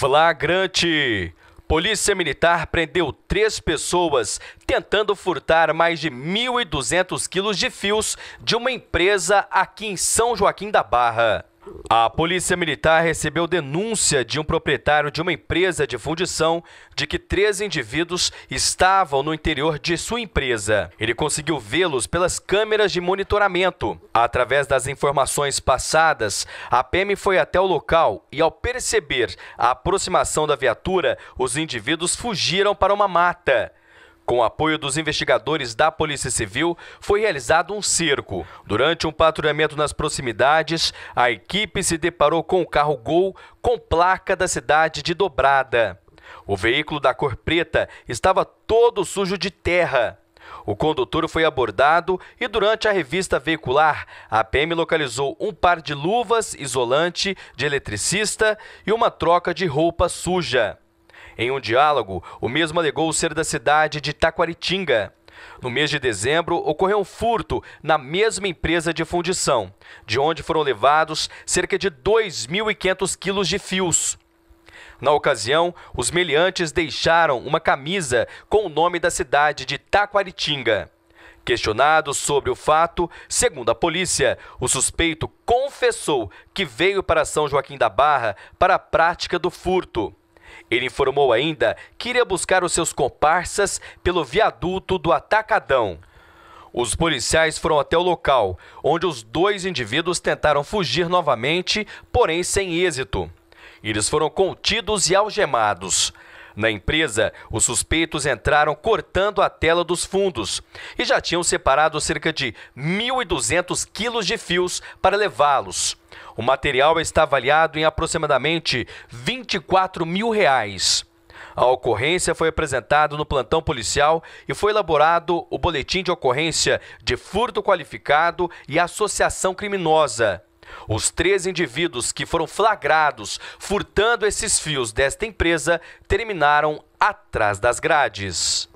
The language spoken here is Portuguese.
Flagrante. Polícia Militar prendeu três pessoas tentando furtar mais de 1.200 quilos de fios de uma empresa aqui em São Joaquim da Barra. A Polícia Militar recebeu denúncia de um proprietário de uma empresa de fundição de que três indivíduos estavam no interior de sua empresa. Ele conseguiu vê-los pelas câmeras de monitoramento. Através das informações passadas, a PM foi até o local e, ao perceber a aproximação da viatura, os indivíduos fugiram para uma mata. Com o apoio dos investigadores da Polícia Civil, foi realizado um cerco. Durante um patrulhamento nas proximidades, a equipe se deparou com o carro Gol com placa da cidade de Dobrada. O veículo da cor preta estava todo sujo de terra. O condutor foi abordado e, durante a revista veicular, a PM localizou um par de luvas isolante de eletricista e uma troca de roupa suja. Em um diálogo, o mesmo alegou ser da cidade de Taquaritinga. No mês de dezembro, ocorreu um furto na mesma empresa de fundição, de onde foram levados cerca de 2.500 quilos de fios. Na ocasião, os meliantes deixaram uma camisa com o nome da cidade de Taquaritinga. Questionado sobre o fato, segundo a polícia, o suspeito confessou que veio para São Joaquim da Barra para a prática do furto. Ele informou ainda que iria buscar os seus comparsas pelo viaduto do Atacadão. Os policiais foram até o local, onde os dois indivíduos tentaram fugir novamente, porém sem êxito. Eles foram contidos e algemados. Na empresa, os suspeitos entraram cortando a tela dos fundos e já tinham separado cerca de 1.200 quilos de fios para levá-los. O material está avaliado em aproximadamente 24 mil reais. A ocorrência foi apresentada no plantão policial e foi elaborado o boletim de ocorrência de furto qualificado e associação criminosa. Os três indivíduos que foram flagrados furtando esses fios desta empresa terminaram atrás das grades.